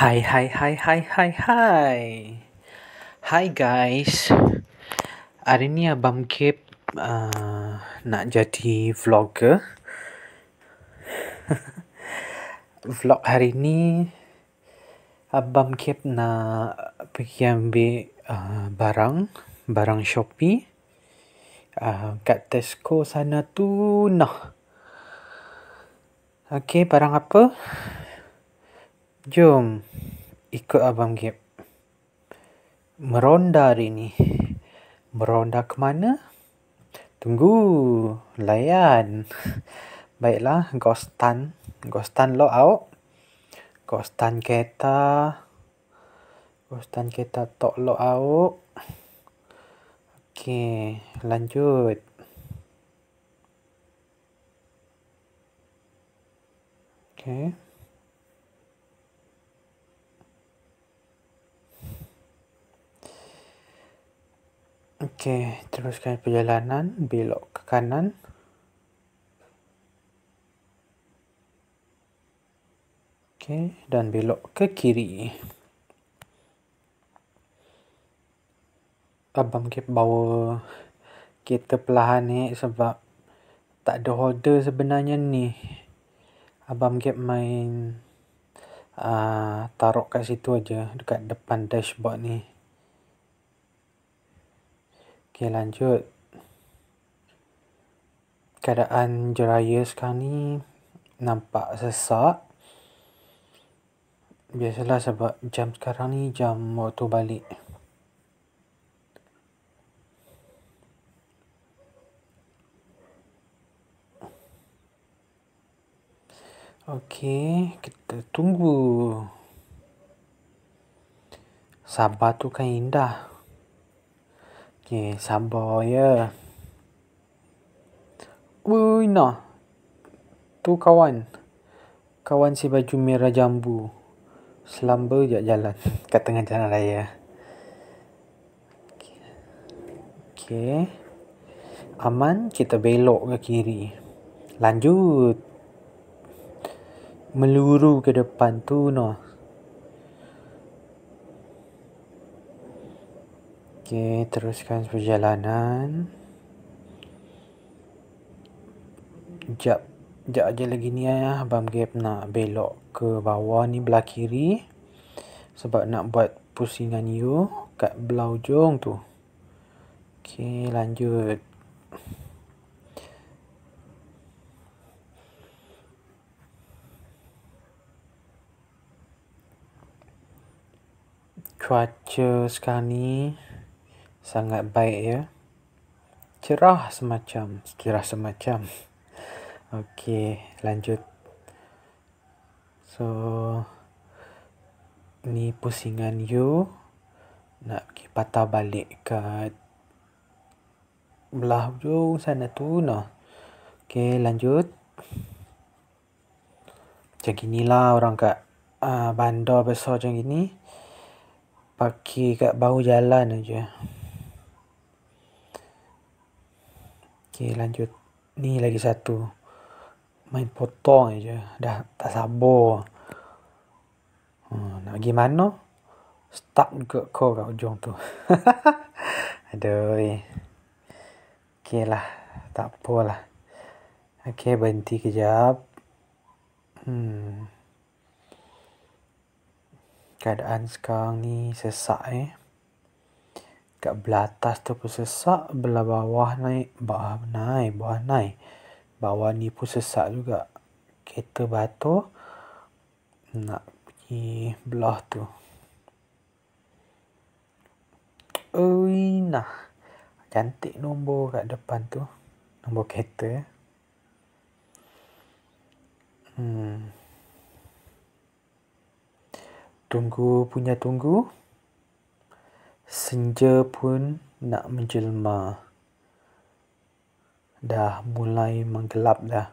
Hi hi hi hi hi hi hi guys Hari ni Abang Kip uh, Nak jadi vlogger Vlog hari ni Abang Kip nak Pergi ambil uh, Barang Barang Shopee uh, kat Tesco sana tu nah. Okey, barang apa? Jom ikut Abang Gip. Meronda hari ni. Meronda ke mana? Tunggu, layan. Baiklah, Gostan. Gostan lo out. Gostan kereta. Gostan kereta tok lo out. Oke, lanjut. Oke. Oke, teruskan perjalanan, belok ke kanan. Oke, dan belok ke kiri. abang kip bawa kereta perlahan ni sebab tak ada holder sebenarnya ni abang kip main uh, taruh kat situ aja dekat depan dashboard ni ok lanjut keadaan jeraya sekarang ni nampak sesak biasalah sebab jam sekarang ni jam waktu balik Okay, kita tunggu. Sabar tu kan indah. Okey, sabar ya. Ui, nah. Tu kawan. Kawan si baju merah jambu. Selamba je jalan kat tengah jalan raya. Okay, Aman, kita belok ke kiri. Lanjut meluru ke depan tu no Okay, teruskan perjalanan Sekejap Sekejap aja lagi ni ya Abang Gap nak belok ke bawah ni belah kiri Sebab nak buat pusingan you Kat belah ujung tu Okay, lanjut cuaca sekarang ni sangat baik ya. Cerah semacam, cerah semacam. Okey, lanjut. So ni pusingan you nak pergi patah balik ke belah hujung sana tu nah. Okey, lanjut. Macam ginilah orang kat uh, bandar besar macam ini. Pakai kat bahu jalan aja. Okay, lanjut. Ni lagi satu. Main potong aja. Dah tak sabar. Hmm, nak pergi mana? Stuck ke kau kat ujung tu. Aduh. Eh. Okay lah. Tak apalah. Okay, berhenti kejap. Hmm keadaan sekarang ni sesak eh. Kat belah tu pun sesak, belah bawah naik, bawah naik, bawah naik. Bawah ni pun sesak juga. Kereta batu nak pergi belah tu. Ui nah. Cantik nombor kat depan tu. Nombor kereta. Eh. Hmm. Tunggu punya tunggu. Senja pun nak menjelma. Dah mulai menggelap dah.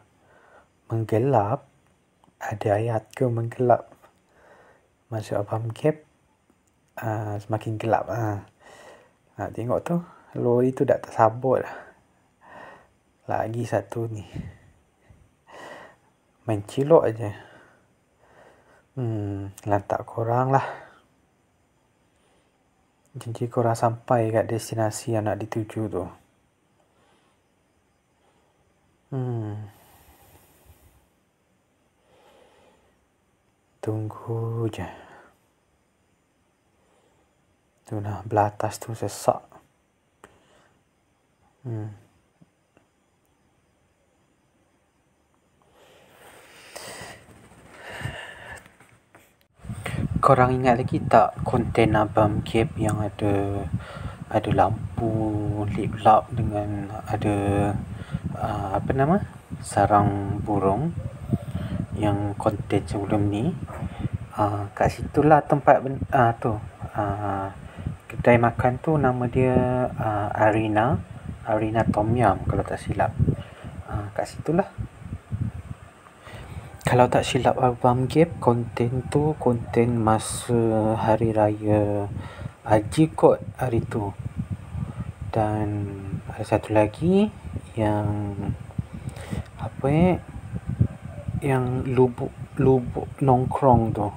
Menggelap? Ada ayat ke menggelap? Masuk apa mungkin? Ha, semakin gelap. Ha. Ha, tengok tu. Lori tu dah tersabut. Lagi satu ni. Main aja hmm, lantak kurang lah. Jadi kurang sampai kat destinasi yang nak dituju tu. Hmm. Tunggu je. Tu nak lah, belatas tu sesak. Hmm. korang ingat lagi tak konten abang Gap yang ada ada lampu lip lap dengan ada uh, apa nama sarang burung yang konten sebelum ni uh, kat situ lah tempat ben- uh, tu uh, kedai makan tu nama dia uh, Arena Arena Tom Yam kalau tak silap uh, kat situ lah kalau tak silap album gap konten tu konten masa hari raya haji kot hari tu dan ada satu lagi yang apa eh yang lubuk lubuk nongkrong tu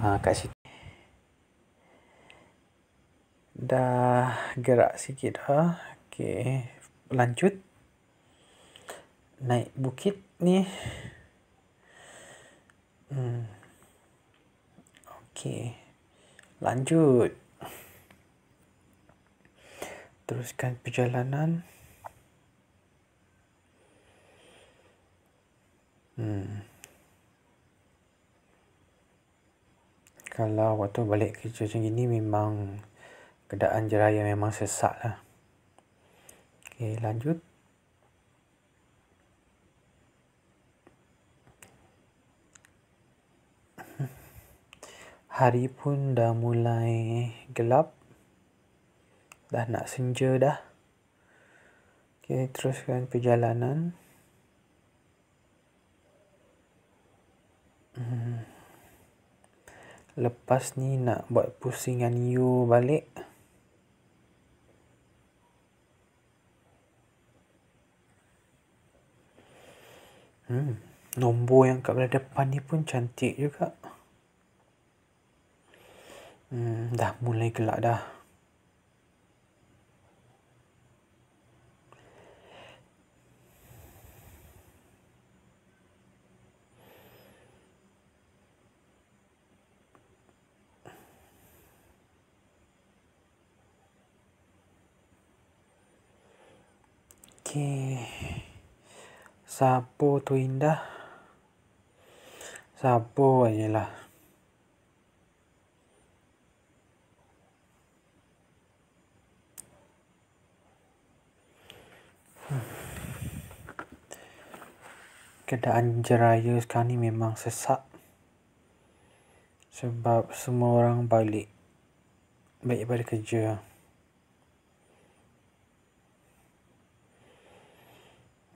ha, kat situ dah gerak sikit dah okey lanjut naik bukit ni Okey. Lanjut. Teruskan perjalanan. Hmm. Kalau waktu balik kerja macam gini memang keadaan jeraya memang sesak lah. Okey, lanjut. Hari pun dah mulai gelap. Dah nak senja dah. Okay, teruskan perjalanan. Hmm. Lepas ni nak buat pusingan you balik. Hmm, nombor yang kat belah depan ni pun cantik juga. Hmm dah mulai gelap dah. Okay. Sabo tu indah. Sabo ajalah. keadaan jeraya sekarang ni memang sesak sebab semua orang balik balik pada kerja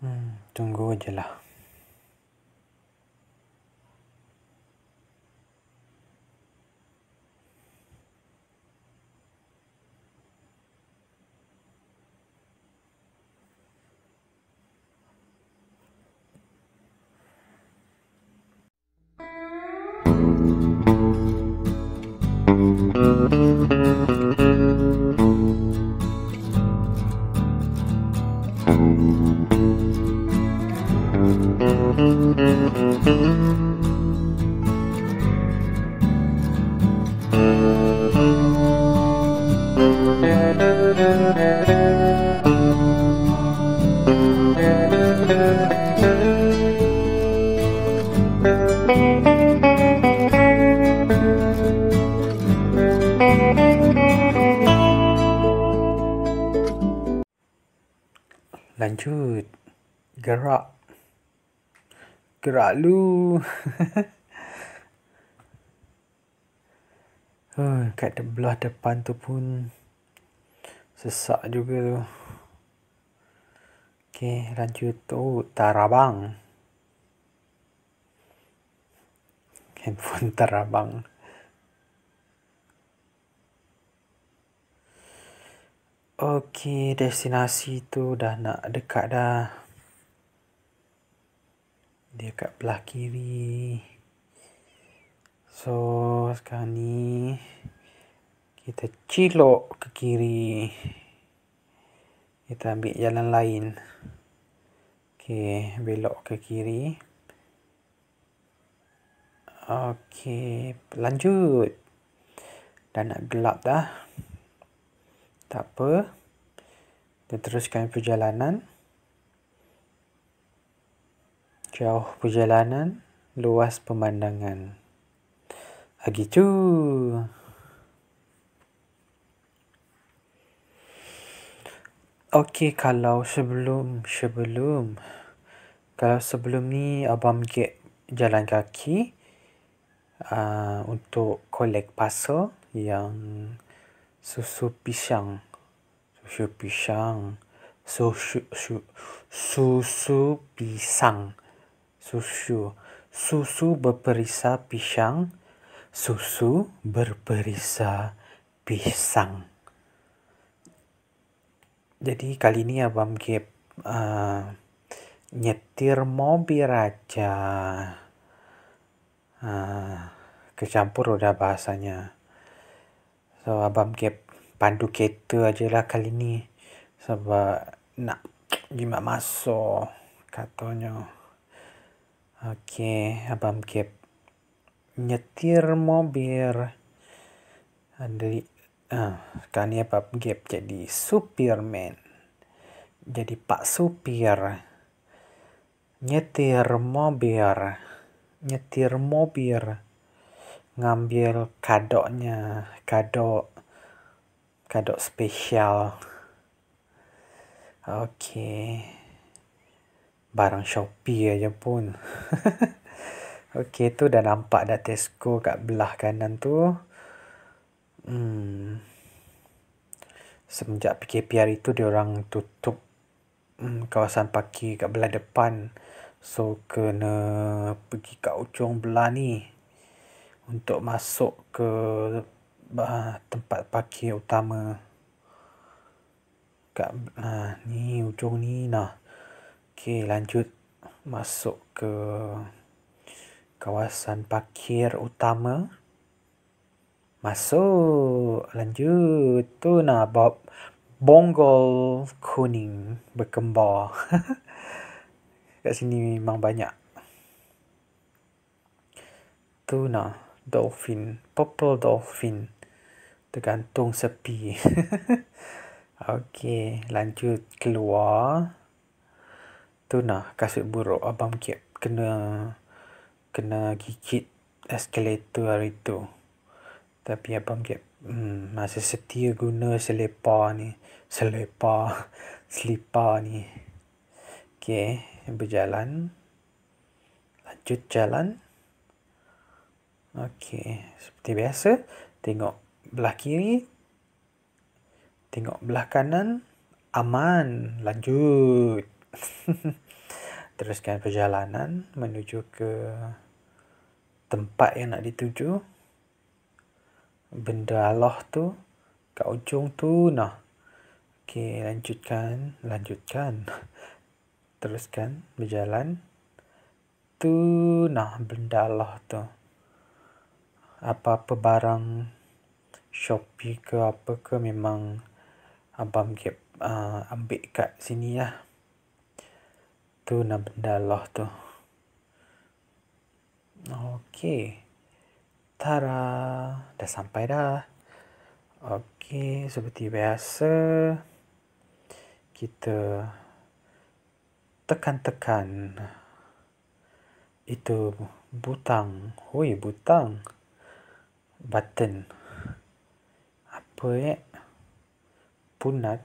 hmm, tunggu je lah Thank you. lanjut gerak gerak lu huh, kat belah depan tu pun sesak juga tu Okay, lanjut tu oh, tarabang handphone tarabang Okey, destinasi tu dah nak dekat dah. Dia kat belah kiri. So, sekarang ni kita cilok ke kiri. Kita ambil jalan lain. Okey, belok ke kiri. Okey, lanjut. Dah nak gelap dah. Tak apa. Kita teruskan perjalanan. Jauh perjalanan, luas pemandangan. lagi tu. Okey, kalau sebelum, sebelum. Kalau sebelum ni abang pergi jalan kaki uh, untuk collect parcel yang susu pisang susu pisang susu su, susu pisang susu susu berperisa pisang susu berperisa pisang jadi kali ini abang Gap uh, eh, nyetir mobil raja uh, kecampur udah bahasanya So abang gap pandu kereta aje lah kali ni. Sebab nak jimat masuk katanya. Okey, abang gap nyetir mobil. Dari ah, sekarang ni abang ke jadi supirman. Jadi pak supir. Nyetir mobil. Nyetir mobil. ngambil kadonya kado kado spesial okey barang shopee aja pun okey tu dah nampak dah tesco kat belah kanan tu hmm semenjak PKP hari tu dia orang tutup hmm, kawasan parking kat belah depan so kena pergi kat ujung belah ni untuk masuk ke uh, tempat parkir utama kat uh, ni ujung ni nah okey lanjut masuk ke kawasan parkir utama masuk lanjut tu nah bob bonggol kuning berkembar kat sini memang banyak tu nah dolphin, purple dolphin. Tergantung sepi. Okey, lanjut keluar. Tu nah, kasut buruk abang Kip kena kena gigit eskalator hari tu. Tapi abang Kip hmm, masih setia guna selepar ni. Selepar, selepar ni. Okey, berjalan. Lanjut jalan. Okey, seperti biasa, tengok belah kiri. Tengok belah kanan. Aman, lanjut. Teruskan perjalanan menuju ke tempat yang nak dituju. Benda Allah tu kat ujung tu nah. Okey, lanjutkan, lanjutkan. Teruskan berjalan. Tu nah benda Allah tu apa-apa barang Shopee ke apa ke memang abang get uh, ambil kat sini lah. Tu nak benda lah tu. Okay. Tara, dah sampai dah. Okay, seperti biasa kita tekan-tekan itu butang. Hui, Butang button apa eh punat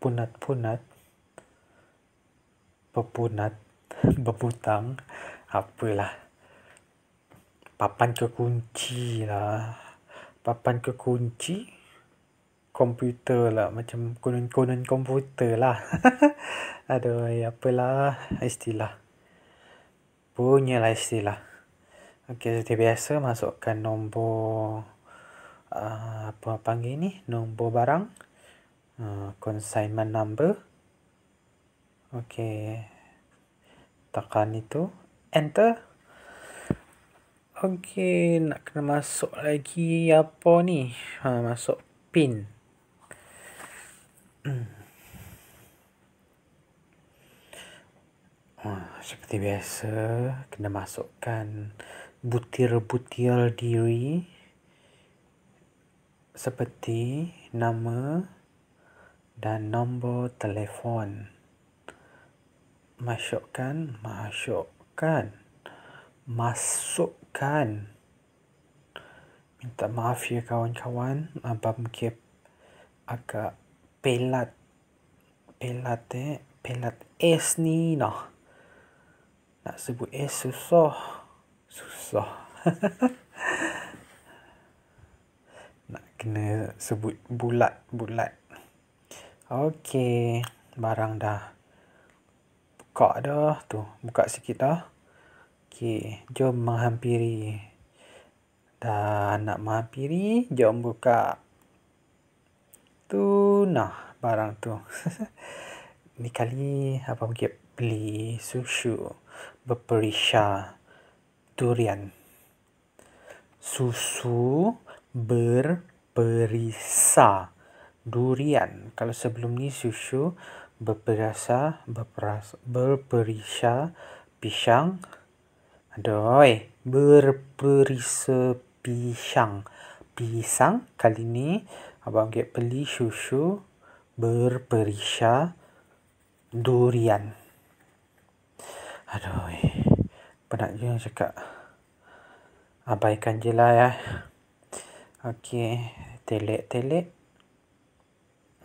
punat punat pepunat berputang apalah papan kekunci lah papan kekunci komputer lah macam konon-konon komputer lah aduh ya apalah istilah punya lah istilah Okey, seperti biasa masukkan nombor uh, apa panggil ni? Nombor barang. Uh, consignment number. Okey. Tekan itu, enter. Okey, nak kena masuk lagi apa ni? Uh, masuk pin. Uh, seperti biasa kena masukkan butir-butir diri seperti nama dan nombor telefon. Masukkan, masukkan. Masukkan. Minta maaf ya kawan-kawan. Abang mungkin agak pelat. Pelat eh. Pelat S ni lah. Nak sebut S susah susah. Nak kena sebut bulat-bulat. Okey, barang dah buka dah tu. Buka sikit dah. Okey, jom menghampiri. Dah nak menghampiri, jom buka. Tu nah barang tu. Ni kali apa mungkin beli susu berperisha durian. Susu berperisa durian. Kalau sebelum ni susu berperasa berperas, berperisa pisang. Adoi, berperisa pisang. Pisang kali ni abang get beli susu berperisa durian. Adoi penat je cakap abaikan je lah ya eh. ok telek telek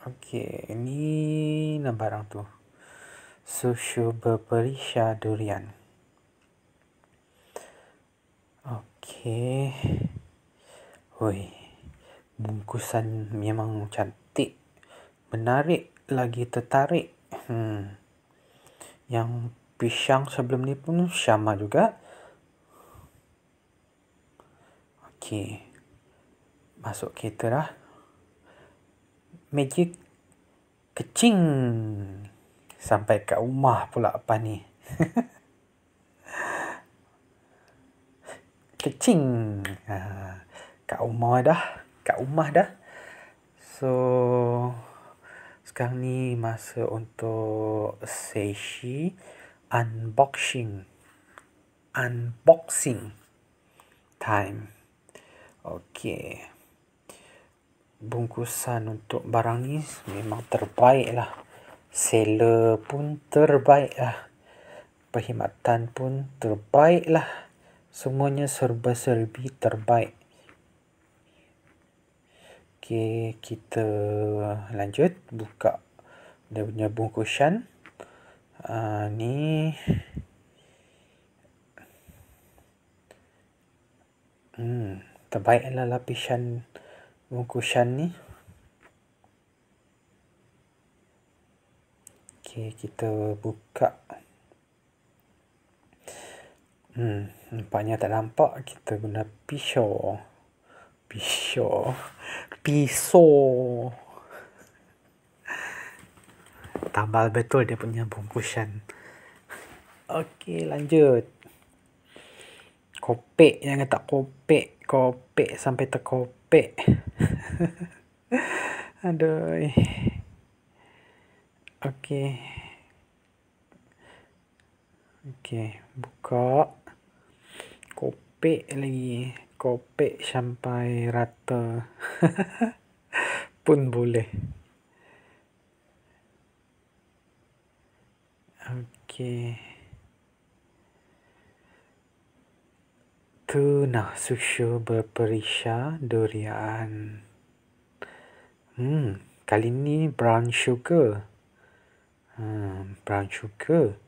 ok ni nama barang tu susu berperisha durian ok Hui. bungkusan memang cantik menarik lagi tertarik hmm. yang pisang sebelum ni pun sama juga. Okey. Masuk kereta lah. Magic kecing. Sampai kat rumah pula apa ni. kecing. Ha. Kat rumah dah. Kat rumah dah. So, sekarang ni masa untuk sesi. Sesi unboxing unboxing time okey bungkusan untuk barang ni memang terbaik lah seller pun terbaik lah perkhidmatan pun terbaik lah semuanya serba serbi terbaik okey kita lanjut buka dia punya bungkusan uh, ni hmm, terbaiklah lapisan mukusan ni ok kita buka hmm, nampaknya tak nampak kita guna pisau pisau pisau tambal betul dia punya bungkusan. Okey, lanjut. Kopek yang tak kopek, kopek sampai tak kopek. Aduh. Okey. Okey, buka. Kopek lagi. Kopek sampai rata. Pun boleh. Okay. Tu nak susu berperisha durian. Hmm, kali ni brown sugar. Hmm, brown sugar.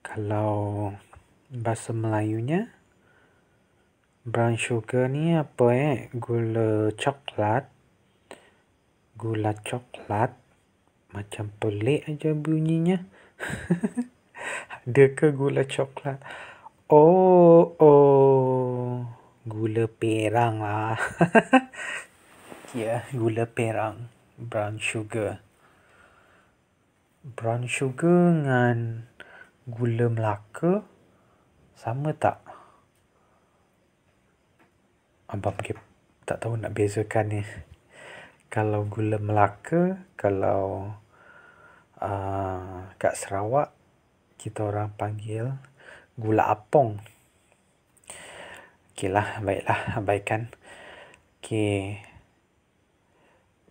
Kalau bahasa Melayunya, brown sugar ni apa eh? Gula coklat. Gula coklat. Macam pelik aja bunyinya. Ada ke gula coklat? Oh, oh. Gula perang lah. ya, yeah, gula perang. Brown sugar. Brown sugar dengan gula Melaka sama tak? Abang pergi tak tahu nak bezakan ni. Kalau gula Melaka, kalau Ah, kat Sarawak kita orang panggil gula apong. Okay lah, baiklah, abaikan. Okay.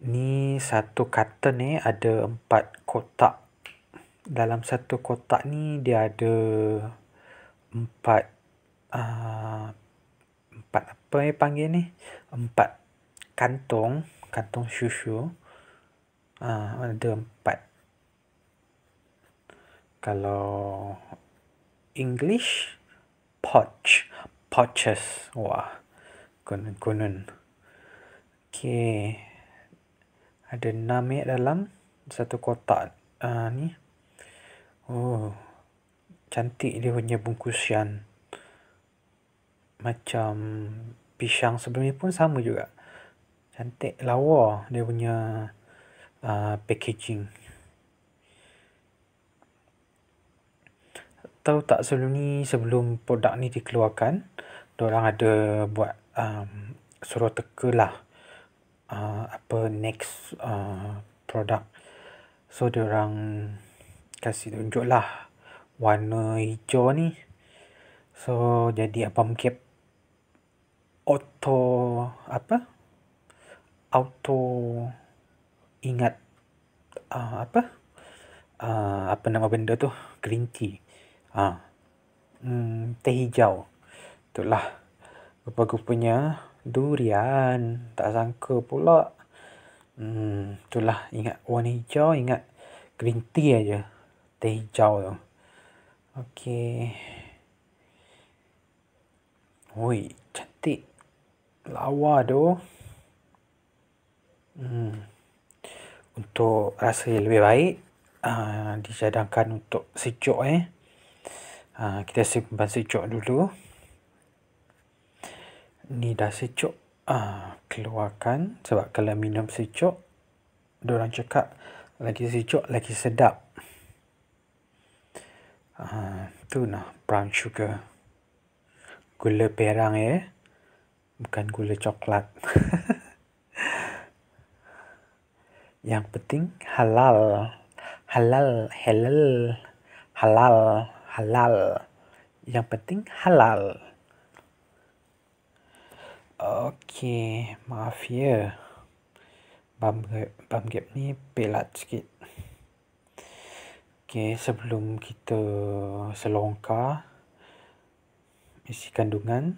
Ni satu kata ni ada empat kotak. Dalam satu kotak ni dia ada empat uh, empat apa yang panggil ni? Empat kantong, kantong susu. Uh, ada empat kalau English poch poches wah konon konon okay ada nami dalam satu kotak uh, ni oh cantik dia punya bungkusan macam pisang sebelum ni pun sama juga cantik lawa dia punya uh, packaging tahu tak sebelum ni sebelum produk ni dikeluarkan orang ada buat um, suruh teka lah uh, apa next uh, produk so orang kasih tunjuk lah warna hijau ni so jadi apa mungkin auto apa auto ingat uh, apa uh, apa nama benda tu green tea ha. hmm, teh hijau itulah rupa-rupanya durian tak sangka pula hmm, itulah ingat warna hijau ingat green tea aja teh hijau tu okey Woi, cantik. Lawa tu. Hmm. Untuk rasa lebih baik, uh, ah, dicadangkan untuk sejuk eh. Ha, kita simpan sejuk dulu. Ni dah sejuk. Ha, keluarkan. Sebab kalau minum sejuk, orang cakap lagi sejuk, lagi sedap. Ha, tu nah brown sugar. Gula perang eh. Bukan gula coklat. Yang penting Halal. Halal. Halal. halal halal. Yang penting halal. Okey, maaf ya. Bum, bum gap ni pelat sikit. Okey, sebelum kita selongkar isi kandungan,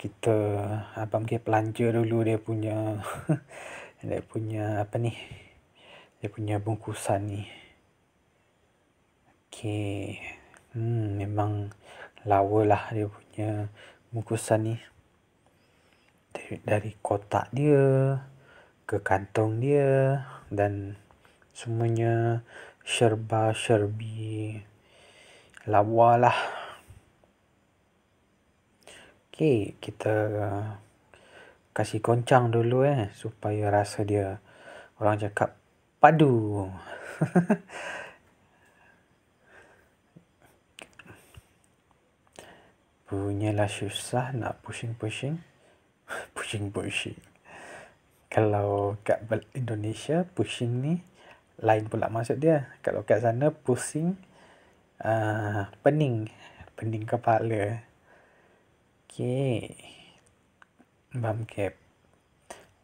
kita ah, abang gap lanja dulu dia punya dia punya apa ni? Dia punya bungkusan ni. Okay. Hmm, memang lawa lah dia punya bungkusan ni. Dari, dari kotak dia ke kantong dia dan semuanya serba serbi lawa lah. Okay, kita kasih goncang dulu eh supaya rasa dia orang cakap padu. punyalah susah nak pusing-pusing, pusing-pusing. Kalau kat Indonesia, pusing ni lain pula maksud dia. Kalau kat sana, pusing, uh, pening. Pening kepala. Okay. Bum cap.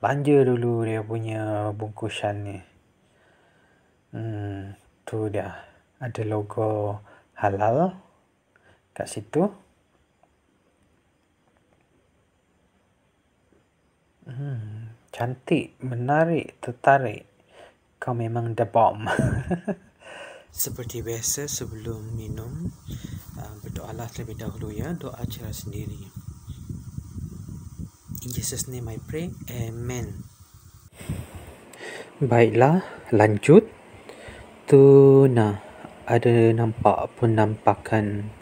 Lanja dulu dia punya bungkusan ni. Hmm, tu dia. Ada logo halal kat situ. Hmm. cantik, menarik, tertarik. Kau memang the bomb. Seperti biasa sebelum minum, uh, berdoalah terlebih dahulu ya, doa cara sendiri. In Jesus name I pray. Amen. Baiklah, lanjut. tu. Nah, ada nampak penampakan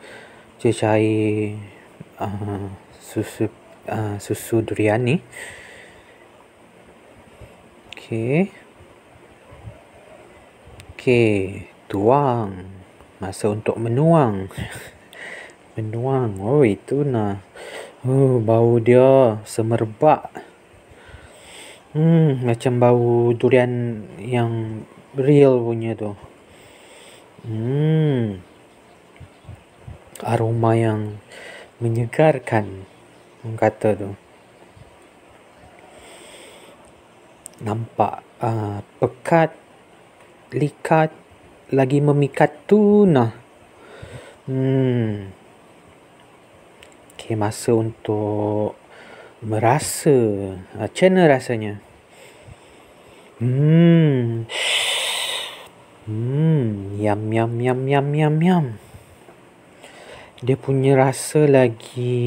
cecair uh, susu uh, susu durian ni. Okey, okey, tuang. Masa untuk menuang. menuang. Oh, itu nah. Oh, bau dia semerbak. Hmm, macam bau durian yang real punya tu. Hmm. Aroma yang menyegarkan. Orang kata tu. nampak uh, pekat, likat, lagi memikat tu nah. Hmm. Okay, masa untuk merasa. Macam ah, mana rasanya? Hmm. Hmm. Yam, yam, yam, yam, yam, yam. Dia punya rasa lagi...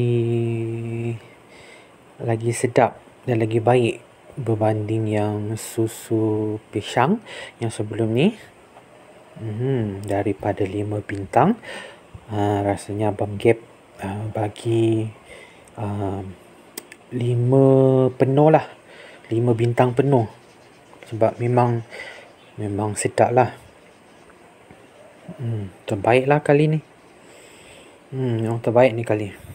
Lagi sedap dan lagi baik berbanding yang susu pisang yang sebelum ni hmm, daripada 5 bintang uh, rasanya Abang Gap uh, bagi 5 uh, ah, penuh lah 5 bintang penuh sebab memang memang sedap lah hmm, terbaik lah kali ni hmm, yang terbaik ni kali ni